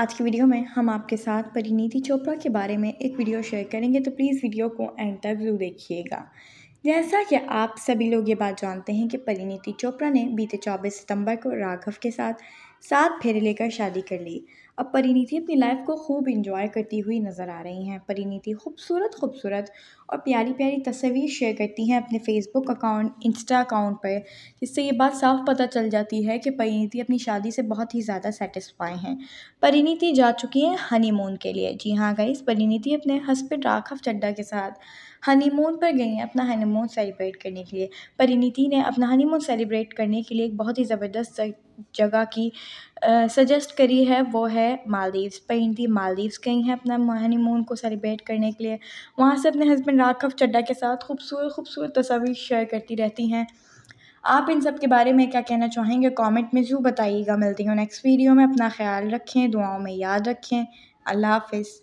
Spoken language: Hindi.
आज की वीडियो में हम आपके साथ परिणीति चोपड़ा के बारे में एक वीडियो शेयर करेंगे तो प्लीज़ वीडियो को एंड तक जरूर देखिएगा जैसा कि आप सभी लोग ये बात जानते हैं कि परिणीति चोपड़ा ने बीते 24 सितंबर को राघव के साथ सात फेरे लेकर शादी कर ली अब परिणीति अपनी लाइफ को खूब इंजॉय करती हुई नज़र आ रही हैं परिणीति खूबसूरत खूबसूरत और प्यारी प्यारी तस्वीर शेयर करती हैं अपने फेसबुक अकाउंट इंस्टा अकाउंट पर जिससे ये बात साफ पता चल जाती है कि परिणीति अपनी शादी से बहुत ही ज़्यादा सेटिस्फाई हैं परिणीति जा चुकी हैं हनीमून के लिए जी हाँ गई परिणीति अपने हस्बैंड राघव चड्डा के साथ हनीमून पर गई हैं अपना हनीमून सेलिब्रेट करने के लिए परिणीति ने अपना हनीमून सेलिब्रेट करने के लिए एक बहुत ही ज़बरदस्त जगह की सजेस्ट करी है वो है मालदीव्स पर इंडी मालदीव्स गई हैं अपना मून को सेलिब्रेट करने के लिए वहाँ से अपने हस्बैंड राघव चड्डा के साथ खूबसूरत खूबसूरत तस्वीर शेयर करती रहती हैं आप इन सब के बारे में क्या कहना चाहेंगे कमेंट में ज़रूर बताइएगा मिलती हूँ नेक्स्ट वीडियो में अपना ख्याल रखें दुआओं में याद रखें अल्लाह हाफिज़